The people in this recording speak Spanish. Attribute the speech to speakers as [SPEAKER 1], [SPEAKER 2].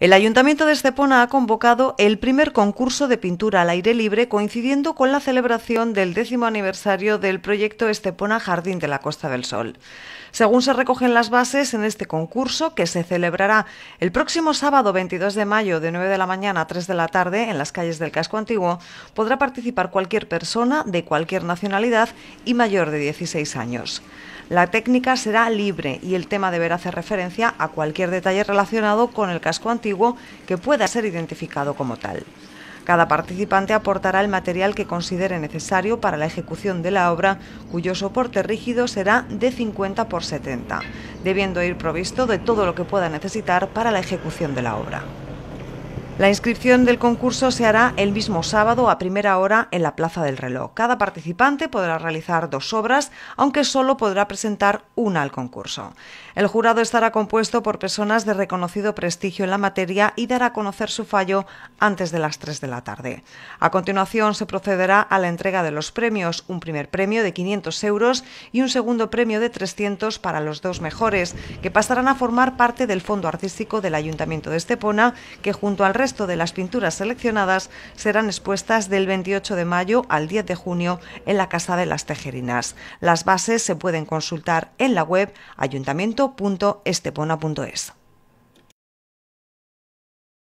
[SPEAKER 1] El Ayuntamiento de Estepona ha convocado el primer concurso de pintura al aire libre coincidiendo con la celebración del décimo aniversario del proyecto Estepona Jardín de la Costa del Sol. Según se recogen las bases en este concurso, que se celebrará el próximo sábado 22 de mayo de 9 de la mañana a 3 de la tarde en las calles del Casco Antiguo, podrá participar cualquier persona de cualquier nacionalidad y mayor de 16 años. La técnica será libre y el tema deberá hacer referencia a cualquier detalle relacionado con el casco antiguo que pueda ser identificado como tal. Cada participante aportará el material que considere necesario para la ejecución de la obra, cuyo soporte rígido será de 50 por 70, debiendo ir provisto de todo lo que pueda necesitar para la ejecución de la obra. La inscripción del concurso se hará el mismo sábado a primera hora en la Plaza del Reloj. Cada participante podrá realizar dos obras, aunque solo podrá presentar una al concurso. El jurado estará compuesto por personas de reconocido prestigio en la materia y dará a conocer su fallo antes de las 3 de la tarde. A continuación se procederá a la entrega de los premios, un primer premio de 500 euros y un segundo premio de 300 para los dos mejores, que pasarán a formar parte del fondo artístico del Ayuntamiento de Estepona, que junto al resto resto de las pinturas seleccionadas serán expuestas del 28 de mayo al 10 de junio en la Casa de las Tejerinas. Las bases se pueden consultar en la web ayuntamiento.estepona.es.